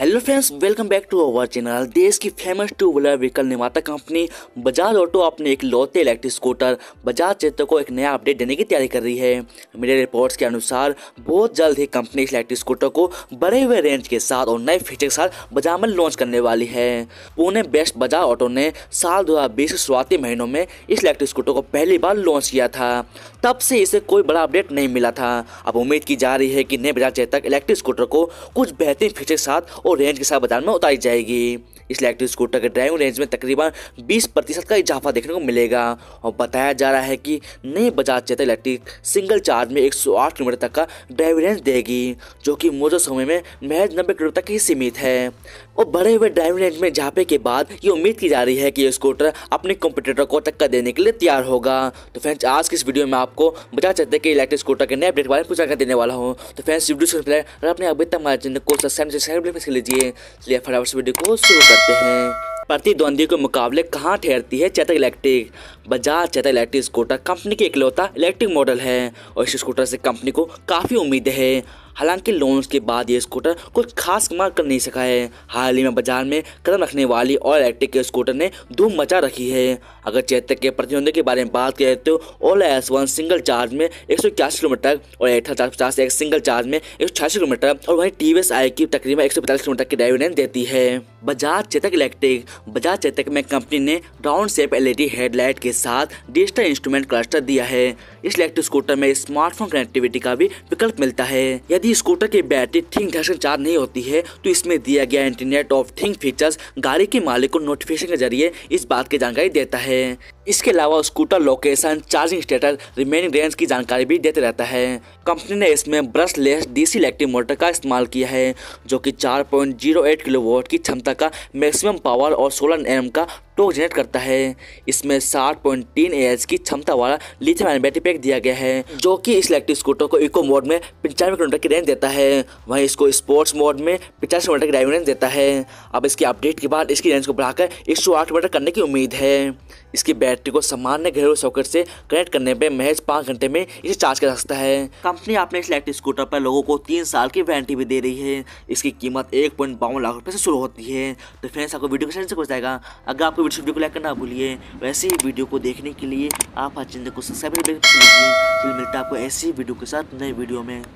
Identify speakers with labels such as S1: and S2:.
S1: hello friends welcome back to our channel देश की famous two wheeler vehicle निर्माता company Bajaj auto अपने एक लौते इलेक्ट्रिक स्कूटर बजाज चेतक को एक नया अपडेट देने की तैयारी कर रही है मेरे रिपोर्ट्स के अनुसार बहुत जल्द ही कंपनी इस इलेक्ट्रिक स्कूटर को बड़े हुए रेंज के साथ और नए फीचर के साथ बाजार में लॉन्च करने वाली है पुणे बेस्ट बजाज ऑटो ने साल दो शुरुआती महीनों में इस इलेक्ट्रिक स्कूटर को पहली बार लॉन्च किया था तब से इसे कोई बड़ा अपडेट नहीं मिला था अब उम्मीद की जा रही है कि नए बजाज चेतक इलेक्ट्रिक स्कूटर को कुछ बेहतरीन फीचर के साथ और रेंज के साथ बाजार में उतारी जाएगी इस इलेक्ट्रिक स्कूटर के ड्राइविंग रेंज में तकरीबन 20 प्रतिशत का इजाफा देखने को मिलेगा और बताया जा रहा है कि नई Bajaj Chetak electric single charge में 108 किलोमीटर तक का ड्राइविंग रेंज देगी जो कि मौजूदा समय में महज नब्बे किलोमीटर तक ही सीमित है और बढ़े हुए ड्राइविंग रेंज में इजाफे के बाद ये उम्मीद की जा रही है कि ये स्कूटर अपने कॉम्पिटेटर को टक्कर देने के लिए तैयार होगा तो फ्रेंड्स आज की इस वीडियो में आपको बजाज चेतक के इलेक्ट्रिक स्कूटर के नए अपडेट बारे में पूछा कर देने वाला हूँ तो फ्रेंड्स वीडियो से अपने अभी तक हमारे चैनल को सब्सक्राइब लीजिए चलिए फटाफट से वीडियो को शुरू करते हैं प्रतिद्वंदी के मुकाबले कहाँ ठहरती है Chetak electric Bajaj Chetak electric scooter company के इकलौता इलेक्ट्रिक मॉडल है और इस स्कूटर से कंपनी को काफ़ी उम्मीद है हालांकि लॉन्च के बाद ये स्कूटर कुछ खास कमाल कर नहीं सका है हाल ही में बाजार में कदम रखने वाली और इलेक्ट्रिक स्कूटर ने धूम मचा रखी है अगर चैतक के प्रतिद्वंदी के बारे में बात करें तो Ola S one single charge में एक किलोमीटर और एट हजार पचास एक सिंगल चार्ज में एक किलोमीटर और वहीं टी एस आई की तकरीबन एक किलोमीटर की डाइविडेंड देती है बजाज चेतक इलेक्ट्रिक बजाज चेतक में कंपनी ने राउंड शेप एलईडी हेडलाइट के साथ डिजिटल इंस्ट्रूमेंट क्लस्टर दिया है इस इलेक्ट्रिक स्कूटर में स्मार्टफोन कनेक्टिविटी का भी विकल्प मिलता है यदि स्कूटर की बैटरी ठीक ढंग से चार्ज नहीं होती है तो इसमें दिया गया इंटरनेट ऑफ थिंग फीचर्स गाड़ी के मालिक को नोटिफिकेशन के जरिए इस बात की जानकारी देता है इसके अलावा scooter location charging status remaining range की जानकारी भी देते रहता है कंपनी ने इसमें ब्रशलेस डीसी इलेक्ट्रिक मोटर का इस्तेमाल किया है जो कि 4.08 किलोवाट की क्षमता का मैक्सिमम पावर और 16 एम का टोक जनरेट करता है इसमें 60.3 पॉइंट एच की क्षमता वाला लिथियम आयन बैटरी पैक दिया गया है जो कि इस इलेक्ट्रिक स्कूटर को इको मोड में पंचानवे किलोमीटर की रेंज देता है वहीं इसको स्पोर्ट्स मोड में पचास किलोमीटर की ड्राइविंग रेंज देता है अब इसकी अपडेट के बाद इसकी रेंज को बढ़ाकर एक किलोमीटर करने की उम्मीद है इसकी बैटरी बैटरी को सामान्य घरेलू सॉकेट से कनेक्ट करने में महज पाँच घंटे में इसे चार्ज कर सकता है कंपनी अपने इस इलेक्ट्रिक स्कूटर पर लोगों को तीन साल की वारंटी भी दे रही है इसकी कीमत एक पॉइंट बावन लाख रुपये से शुरू होती है तो फ्रेंड्स आपको वीडियो कैसे हो जाएगा अगर आपको वीडियो को लाइक करना भूलिए वैसे ही वीडियो को देखने के लिए आप हर चैनल को सब्सक्राइब मिलता है आपको ऐसी वीडियो के साथ नए वीडियो में